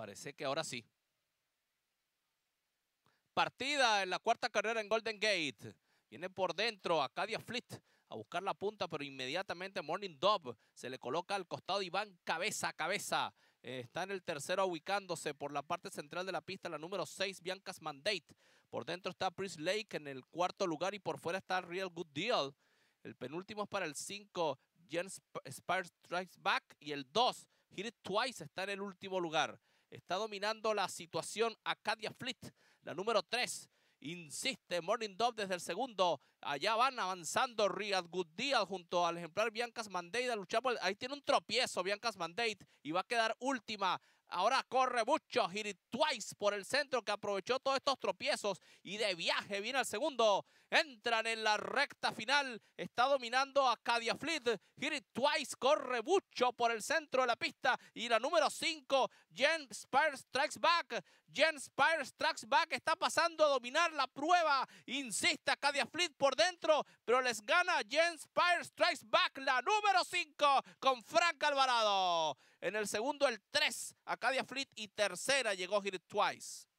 Parece que ahora sí. Partida en la cuarta carrera en Golden Gate. Viene por dentro Acadia Fleet a buscar la punta, pero inmediatamente Morning Dove se le coloca al costado y van cabeza a cabeza. Eh, está en el tercero ubicándose por la parte central de la pista, la número 6, Biancas Mandate. Por dentro está Prince Lake en el cuarto lugar y por fuera está Real Good Deal. El penúltimo es para el 5, Jens Spire Strikes Back. Y el 2, Hit It Twice, está en el último lugar. Está dominando la situación Acadia Fleet, la número 3. Insiste Morning Dove desde el segundo. Allá van avanzando Good Goodday junto al ejemplar Biancas Mandate Ahí tiene un tropiezo Biancas Mandate y va a quedar última Ahora corre mucho, hit twice por el centro que aprovechó todos estos tropiezos y de viaje viene al segundo. Entran en la recta final, está dominando a Cadia Fleet. Hit twice, corre mucho por el centro de la pista y la número 5, Jen Spires Tracks Back. Jen Spires Tracks Back está pasando a dominar la prueba. Insiste Cadia Fleet por dentro, pero les gana Jen Spires Strikes Back, la número 5 con Frank Alvarado. En el segundo, el 3, Acadia Fleet. Y tercera llegó Hit Twice.